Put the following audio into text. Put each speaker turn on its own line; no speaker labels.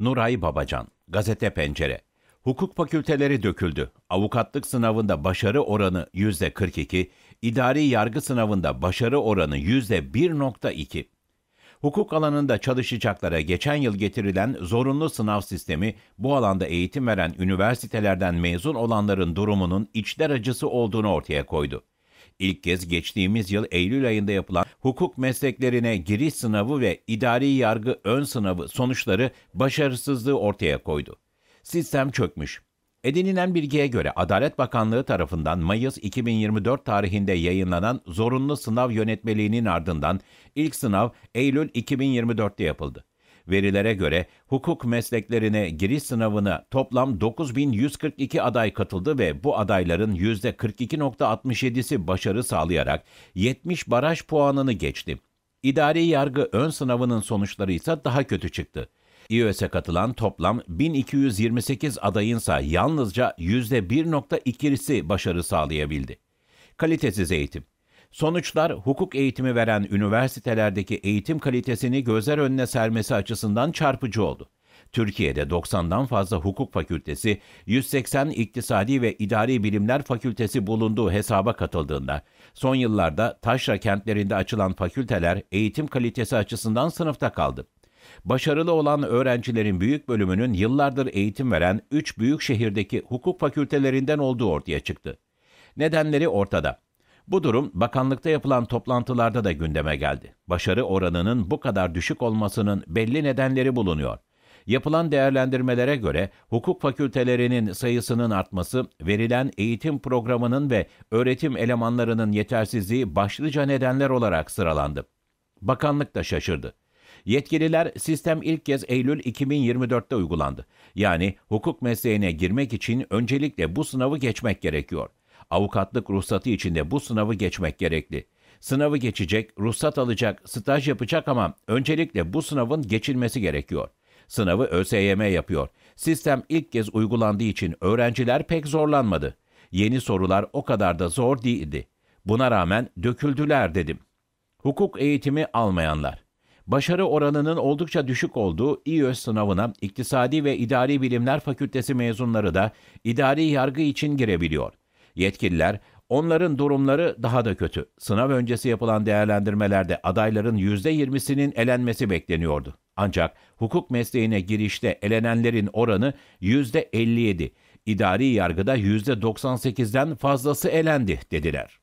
Nuray Babacan, Gazete Pencere. Hukuk fakülteleri döküldü. Avukatlık sınavında başarı oranı %42, idari yargı sınavında başarı oranı %1.2. Hukuk alanında çalışacaklara geçen yıl getirilen zorunlu sınav sistemi bu alanda eğitim veren üniversitelerden mezun olanların durumunun içler acısı olduğunu ortaya koydu. İlk kez geçtiğimiz yıl Eylül ayında yapılan hukuk mesleklerine giriş sınavı ve idari yargı ön sınavı sonuçları başarısızlığı ortaya koydu. Sistem çökmüş. Edinilen bilgiye göre Adalet Bakanlığı tarafından Mayıs 2024 tarihinde yayınlanan zorunlu sınav yönetmeliğinin ardından ilk sınav Eylül 2024'te yapıldı. Verilere göre hukuk mesleklerine giriş sınavına toplam 9142 aday katıldı ve bu adayların %42.67'si başarı sağlayarak 70 baraj puanını geçti. İdari yargı ön sınavının sonuçları ise daha kötü çıktı. İÖS'e katılan toplam 1228 adayınsa yalnızca %1.2'si başarı sağlayabildi. Kalitesiz eğitim Sonuçlar hukuk eğitimi veren üniversitelerdeki eğitim kalitesini gözler önüne sermesi açısından çarpıcı oldu. Türkiye'de 90'dan fazla hukuk fakültesi, 180 iktisadi ve idari bilimler fakültesi bulunduğu hesaba katıldığında, son yıllarda taşra kentlerinde açılan fakülteler eğitim kalitesi açısından sınıfta kaldı. Başarılı olan öğrencilerin büyük bölümünün yıllardır eğitim veren 3 büyük şehirdeki hukuk fakültelerinden olduğu ortaya çıktı. Nedenleri ortada. Bu durum bakanlıkta yapılan toplantılarda da gündeme geldi. Başarı oranının bu kadar düşük olmasının belli nedenleri bulunuyor. Yapılan değerlendirmelere göre hukuk fakültelerinin sayısının artması, verilen eğitim programının ve öğretim elemanlarının yetersizliği başlıca nedenler olarak sıralandı. Bakanlık da şaşırdı. Yetkililer sistem ilk kez Eylül 2024'te uygulandı. Yani hukuk mesleğine girmek için öncelikle bu sınavı geçmek gerekiyor. Avukatlık ruhsatı içinde bu sınavı geçmek gerekli. Sınavı geçecek, ruhsat alacak, staj yapacak ama öncelikle bu sınavın geçilmesi gerekiyor. Sınavı ÖSYM yapıyor. Sistem ilk kez uygulandığı için öğrenciler pek zorlanmadı. Yeni sorular o kadar da zor değildi. Buna rağmen döküldüler dedim. Hukuk eğitimi almayanlar. Başarı oranının oldukça düşük olduğu İÖS sınavına İktisadi ve İdari Bilimler Fakültesi mezunları da idari yargı için girebiliyor. Yetkililer Onların durumları daha da kötü. Sınav öncesi yapılan değerlendirmelerde adayların %20'sinin elenmesi bekleniyordu. Ancak hukuk mesleğine girişte elenenlerin oranı %57, idari yargıda %98'den fazlası elendi dediler.